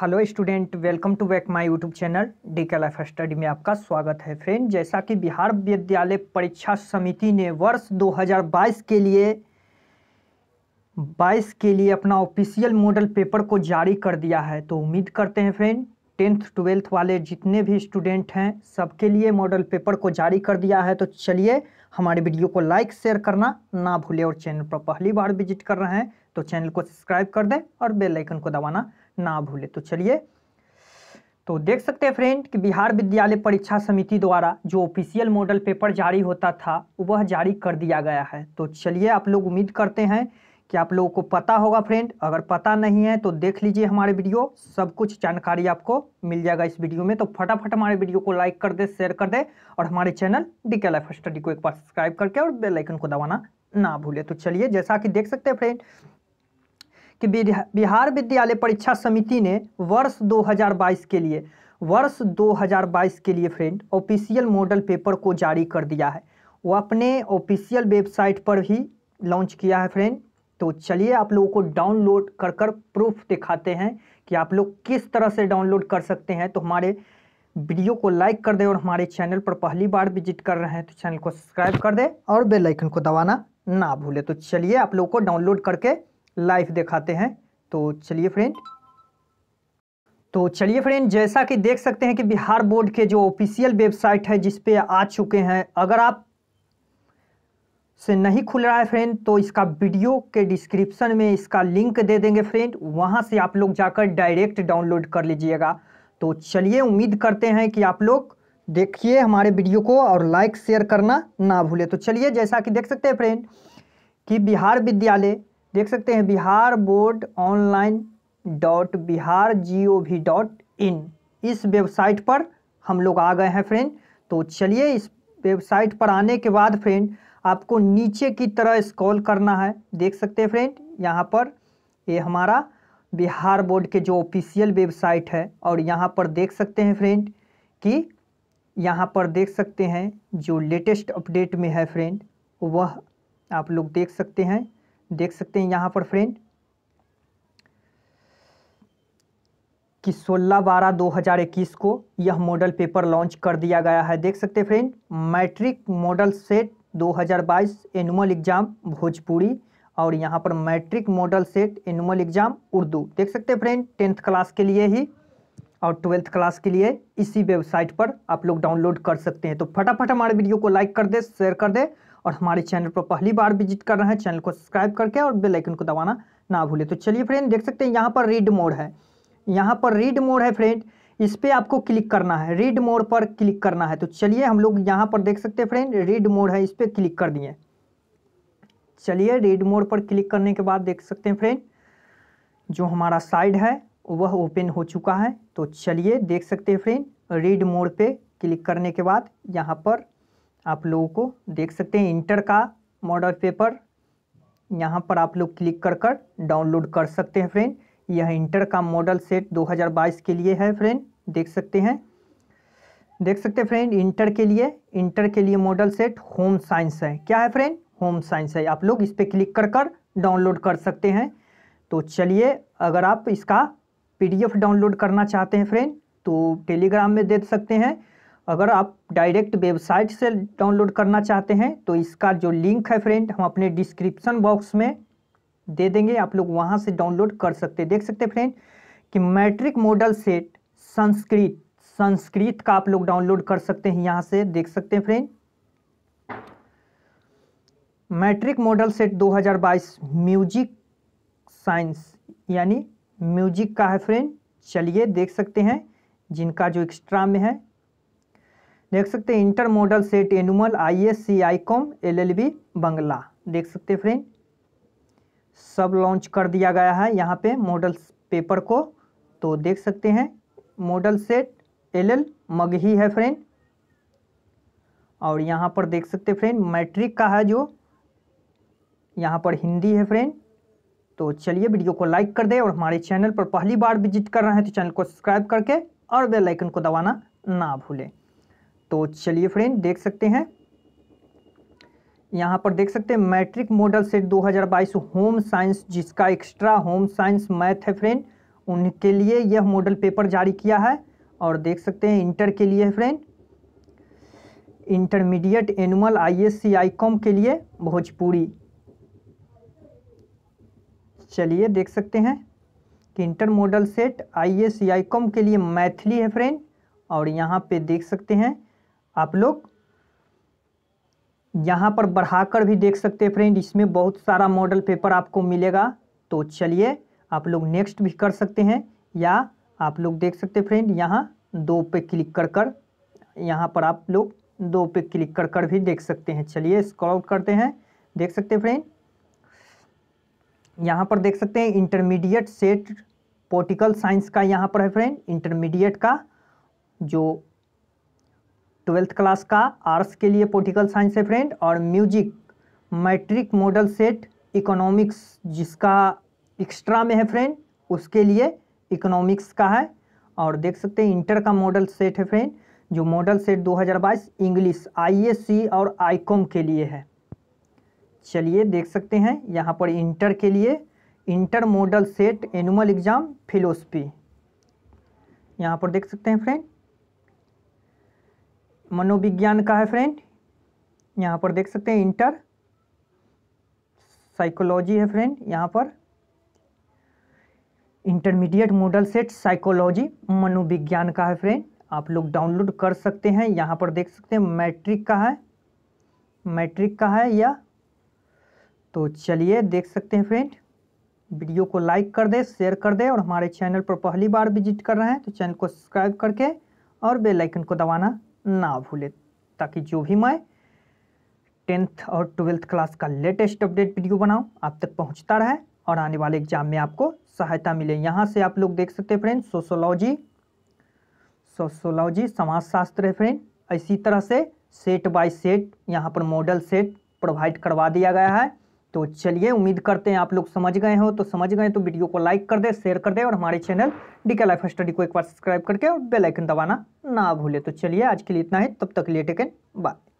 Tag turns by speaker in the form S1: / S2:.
S1: hello student welcome to back my YouTube channel D K life study में आपका स्वागत है फ्रेंड जैसा कि बिहार विद्यालय परीक्षा समिति ने वर्ष 2022 के लिए 22 के लिए अपना ऑफिशियल मॉडल पेपर को जारी कर दिया है तो उम्मीद करते हैं फ्रेंड टेंथ ट्वेल्थ वाले जितने भी स्टूडेंट हैं सबके लिए मॉडल पेपर को जारी कर दिया है तो चलिए हमारे वीडियो को लाइक शेयर करना ना भूलें और चैनल पर पहली बार विजिट कर रहे हैं तो चैनल को सब्सक्राइब कर दें और बेलाइकन को दबाना ना भूले तो चलिए तो देख सकते हैं फ्रेंड कि बिहार विद्यालय परीक्षा समिति द्वारा जो ऑफिशियल मॉडल पेपर जारी होता था वह जारी कर दिया गया है तो चलिए आप लोग उम्मीद करते हैं कि आप लोगों को पता होगा फ्रेंड अगर पता नहीं है तो देख लीजिए हमारे वीडियो सब कुछ जानकारी आपको मिल जाएगा इस वीडियो में तो फटाफट हमारे वीडियो को लाइक कर दे शेयर कर दे और हमारे channel D K life study को एक बार सब्सक्राइब करके और बेलाइकन को दबाना ना भूले तो चलिए जैसा कि देख सकते हैं फ्रेंड कि बिहार विद्यालय परीक्षा समिति ने वर्ष 2022 के लिए वर्ष 2022 के लिए फ्रेंड ऑफिशियल मॉडल पेपर को जारी कर दिया है वो अपने ऑफिशियल वेबसाइट पर ही लॉन्च किया है फ्रेंड तो चलिए आप लोगों को डाउनलोड कर कर प्रूफ दिखाते हैं कि आप लोग किस तरह से डाउनलोड कर सकते हैं तो हमारे वीडियो को लाइक कर दें और हमारे चैनल पर पहली बार विजिट कर रहे हैं तो चैनल को सब्सक्राइब कर दें और बेल आइकन को दबाना ना भूलें तो चलिए आप लोगों को डाउनलोड करके लाइफ दिखाते हैं तो चलिए फ्रेंड तो चलिए फ्रेंड जैसा कि देख सकते हैं कि बिहार बोर्ड के जो ऑफिशियल वेबसाइट है जिसपे आ चुके हैं अगर आप से नहीं खुल रहा है फ्रेंड तो इसका वीडियो के डिस्क्रिप्शन में इसका लिंक दे देंगे फ्रेंड वहां से आप लोग जाकर डायरेक्ट डाउनलोड कर लीजिएगा तो चलिए उम्मीद करते हैं कि आप लोग देखिए हमारे वीडियो को और लाइक शेयर करना ना भूले तो चलिए जैसा कि देख सकते हैं फ्रेंड कि बिहार विद्यालय देख सकते हैं Bihar board online dot Bihar G O V dot in इस वेबसाइट पर हम लोग आ गए हैं फ्रेंड तो चलिए इस वेबसाइट पर आने के बाद फ्रेंड आपको नीचे की तरह स्क्रॉल करना है देख सकते हैं फ्रेंड यहाँ पर ये हमारा बिहार बोर्ड के जो ऑफिशियल वेबसाइट है और यहाँ पर देख सकते हैं फ्रेंड कि यहाँ पर देख सकते हैं जो लेटेस्ट अपडेट में है फ्रेंड वह आप लोग देख सकते हैं देख सकते हैं यहाँ पर फ्रेंड कि 16 बारह 2021 को यह मॉडल पेपर लॉन्च कर दिया गया है देख सकते हैं friend matric model set 2022 annual exam Bhojpuri और यहाँ पर matric model set annual exam Urdu देख सकते हैं फ्रेंड टेंथ क्लास के लिए ही और ट्वेल्थ क्लास के लिए इसी वेबसाइट पर आप लोग डाउनलोड कर सकते हैं तो फटाफट हमारे वीडियो को लाइक कर दे शेयर कर दे और हमारे चैनल पर पहली बार विजिट कर रहे हैं चैनल को सब्सक्राइब करके और बेलाइकन को दबाना ना भूले तो चलिए फ्रेंड देख सकते हैं यहाँ पर रीड मोड है यहाँ पर रीड मोड है फ्रेंड इस पर आपको क्लिक करना है रीड मोड पर क्लिक करना है तो चलिए हम लोग यहाँ पर देख सकते हैं फ्रेंड रीड मोड है इस पर क्लिक कर दिए चलिए रीड मोड पर क्लिक करने के बाद देख सकते हैं फ्रेंड जो हमारा साइड है वह ओपन हो चुका है तो चलिए देख सकते हैं फ्रेंड रीड मोड पे क्लिक करने के बाद यहाँ पर आप लोगों को देख सकते हैं इंटर का मॉडल पेपर यहाँ पर आप लोग क्लिक कर कर डाउनलोड कर सकते हैं फ्रेंड यह इंटर का मॉडल सेट 2022 के लिए है फ्रेंड देख सकते हैं देख सकते हैं फ्रेंड इंटर के लिए इंटर के लिए मॉडल सेट होम साइंस है क्या है फ्रेंड होम साइंस है आप लोग इस पर क्लिक कर कर डाउनलोड कर सकते हैं तो चलिए अगर आप इसका पीडीएफ डाउनलोड करना चाहते हैं फ्रेंड तो टेलीग्राम में दे सकते हैं अगर आप डायरेक्ट वेबसाइट से डाउनलोड करना चाहते हैं तो इसका जो लिंक है फ्रेंड हम अपने डिस्क्रिप्सन बॉक्स में दे देंगे आप लोग वहाँ से डाउनलोड कर सकते देख सकते फ्रेंड कि matric model set Sanskrit Sanskrit का आप लोग डाउनलोड कर सकते हैं यहाँ से देख सकते हैं friend matric model set 2022 music science यानी म्यूजिक का है फ्रेंड चलिए देख सकते हैं जिनका जो एक्स्ट्रा में है देख सकते हैं inter model set annual I S C I com L L B Bangla देख सकते हैं फ्रेंड सब लॉन्च कर दिया गया है यहाँ पे मॉडल पेपर को तो देख सकते हैं model set L L Magahi है फ्रेंड और यहाँ पर देख सकते हैं फ्रेंड मैट्रिक का है जो यहाँ पर हिंदी है फ्रेंड तो चलिए वीडियो को लाइक कर दें और हमारे चैनल पर पहली बार विजिट कर रहे हैं तो चैनल को सब्सक्राइब करके और बेलाइकन को दबाना ना भूलें तो चलिए फ्रेंड देख सकते हैं यहाँ पर देख सकते हैं matric model set 2022 home science जिसका एक्स्ट्रा होम साइंस मैथ है फ्रेंड उनके लिए यह मॉडल पेपर जारी किया है और देख सकते हैं इंटर के लिए है friend intermediate annual ISc ICom के लिए भोजपुरी चलिए देख सकते हैं कि inter model set ISc ICom के लिए मैथिली है फ्रेंड और यहाँ पे देख सकते हैं आप लोग यहाँ पर बढ़ाकर भी देख सकते हैं फ्रेंड इसमें बहुत सारा मॉडल पेपर आपको मिलेगा तो चलिए आप लोग नेक्स्ट भी कर सकते हैं या आप लोग देख सकते हैं फ्रेंड यहाँ दो पे क्लिक कर कर यहाँ पर आप लोग दो पे क्लिक कर कर भी देख सकते हैं चलिए स्क्रॉल आउट करते हैं देख सकते हैं फ्रेंड यहाँ पर देख सकते हैं इंटरमीडिएट सेट पोलिटिकल साइंस का यहाँ पर है फ्रेंड इंटरमीडिएट का जो ट्वेल्थ क्लास का आर्ट्स के लिए पोलिटिकल साइंस है फ्रेंड और music matric model set economics जिसका एक्स्ट्रा में है फ्रेंड उसके लिए इकोनॉमिक्स का है और देख सकते हैं इंटर का मॉडल सेट है फ्रेंड जो मॉडल सेट 2022 इंग्लिश आईएससी और आईकॉम के लिए है चलिए देख सकते हैं यहाँ पर इंटर के लिए inter model set annual exam philosophy यहाँ पर देख सकते हैं फ्रेंड मनोविज्ञान का है फ्रेंड यहाँ पर देख सकते हैं इंटर साइकोलॉजी है फ्रेंड यहाँ पर इंटरमीडिएट मॉडल सेट साइकोलॉजी मनोविज्ञान का है फ्रेंड आप लोग डाउनलोड कर सकते हैं यहाँ पर देख सकते हैं मैट्रिक का है मैट्रिक का है या तो चलिए देख सकते हैं फ्रेंड वीडियो को लाइक कर दे शेयर कर दे और हमारे चैनल पर पहली बार विजिट कर रहे हैं तो चैनल को सब्सक्राइब करके और बेलाइकन को दबाना ना भूले ताकि जो भी मैं टेंथ और ट्वेल्थ क्लास का लेटेस्ट अपडेट वीडियो बनाऊं आप तक पहुंचता रहे और आने वाले एग्जाम में आपको सहायता मिले यहाँ से आप लोग देख सकते हैं फ्रेंड सोशोलॉजी सोशोलॉजी समाजशास्त्र है फ्रेंड इसी तरह से सेट बाय सेट यहाँ पर मॉडल सेट प्रोवाइड करवा दिया गया है तो चलिए उम्मीद करते हैं आप लोग समझ गए हो तो समझ गए तो वीडियो को लाइक कर दे शेयर कर दे और हमारे channel D K life study को एक बार सब्सक्राइब करके और बेलाइकन दबाना ना भूले तो चलिए आज के लिए इतना ही तब तक लिए टेकन बाय